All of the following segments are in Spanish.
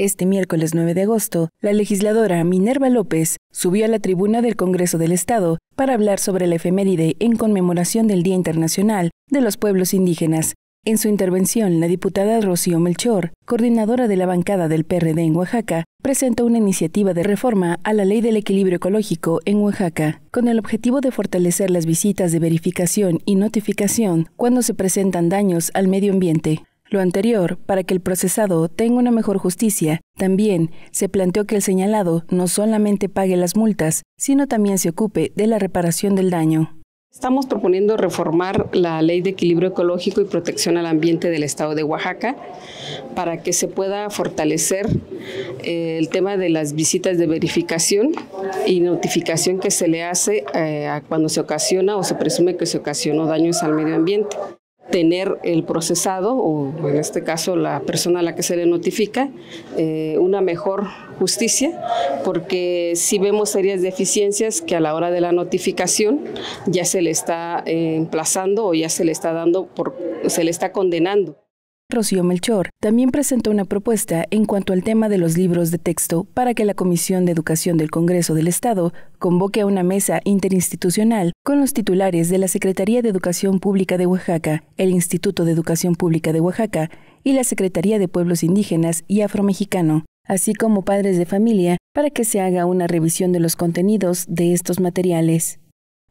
Este miércoles 9 de agosto, la legisladora Minerva López subió a la tribuna del Congreso del Estado para hablar sobre la efeméride en conmemoración del Día Internacional de los Pueblos Indígenas. En su intervención, la diputada Rocío Melchor, coordinadora de la bancada del PRD en Oaxaca, presentó una iniciativa de reforma a la Ley del Equilibrio Ecológico en Oaxaca, con el objetivo de fortalecer las visitas de verificación y notificación cuando se presentan daños al medio ambiente. Lo anterior, para que el procesado tenga una mejor justicia, también se planteó que el señalado no solamente pague las multas, sino también se ocupe de la reparación del daño. Estamos proponiendo reformar la Ley de Equilibrio Ecológico y Protección al Ambiente del Estado de Oaxaca para que se pueda fortalecer eh, el tema de las visitas de verificación y notificación que se le hace eh, cuando se ocasiona o se presume que se ocasionó daños al medio ambiente tener el procesado o en este caso la persona a la que se le notifica eh, una mejor justicia porque si vemos serias deficiencias que a la hora de la notificación ya se le está eh, emplazando o ya se le está dando por, se le está condenando. Rocío Melchor, también presentó una propuesta en cuanto al tema de los libros de texto para que la Comisión de Educación del Congreso del Estado convoque a una mesa interinstitucional con los titulares de la Secretaría de Educación Pública de Oaxaca, el Instituto de Educación Pública de Oaxaca y la Secretaría de Pueblos Indígenas y Afromexicano, así como padres de familia, para que se haga una revisión de los contenidos de estos materiales.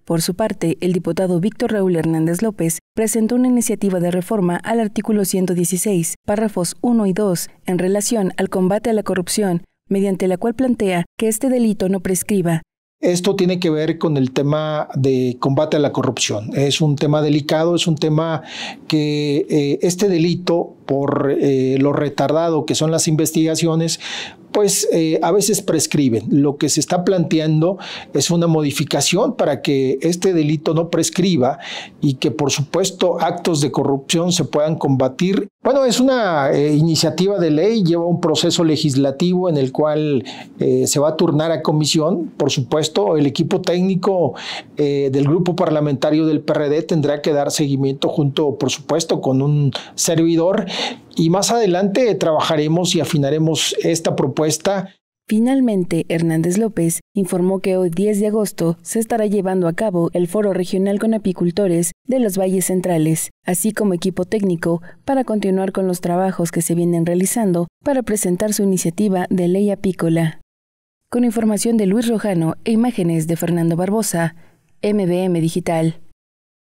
Por su parte, el diputado Víctor Raúl Hernández López presentó una iniciativa de reforma al artículo 116, párrafos 1 y 2, en relación al combate a la corrupción, mediante la cual plantea que este delito no prescriba, esto tiene que ver con el tema de combate a la corrupción. Es un tema delicado, es un tema que eh, este delito, por eh, lo retardado que son las investigaciones, pues eh, a veces prescriben. Lo que se está planteando es una modificación para que este delito no prescriba y que por supuesto actos de corrupción se puedan combatir. Bueno, es una eh, iniciativa de ley, lleva un proceso legislativo en el cual eh, se va a turnar a comisión. Por supuesto, el equipo técnico del grupo parlamentario del PRD tendrá que dar seguimiento junto, por supuesto, con un servidor y más adelante trabajaremos y afinaremos esta propuesta. Finalmente, Hernández López informó que hoy 10 de agosto se estará llevando a cabo el foro regional con apicultores de los valles centrales, así como equipo técnico, para continuar con los trabajos que se vienen realizando para presentar su iniciativa de ley apícola. Con información de Luis Rojano e imágenes de Fernando Barbosa, MBM Digital.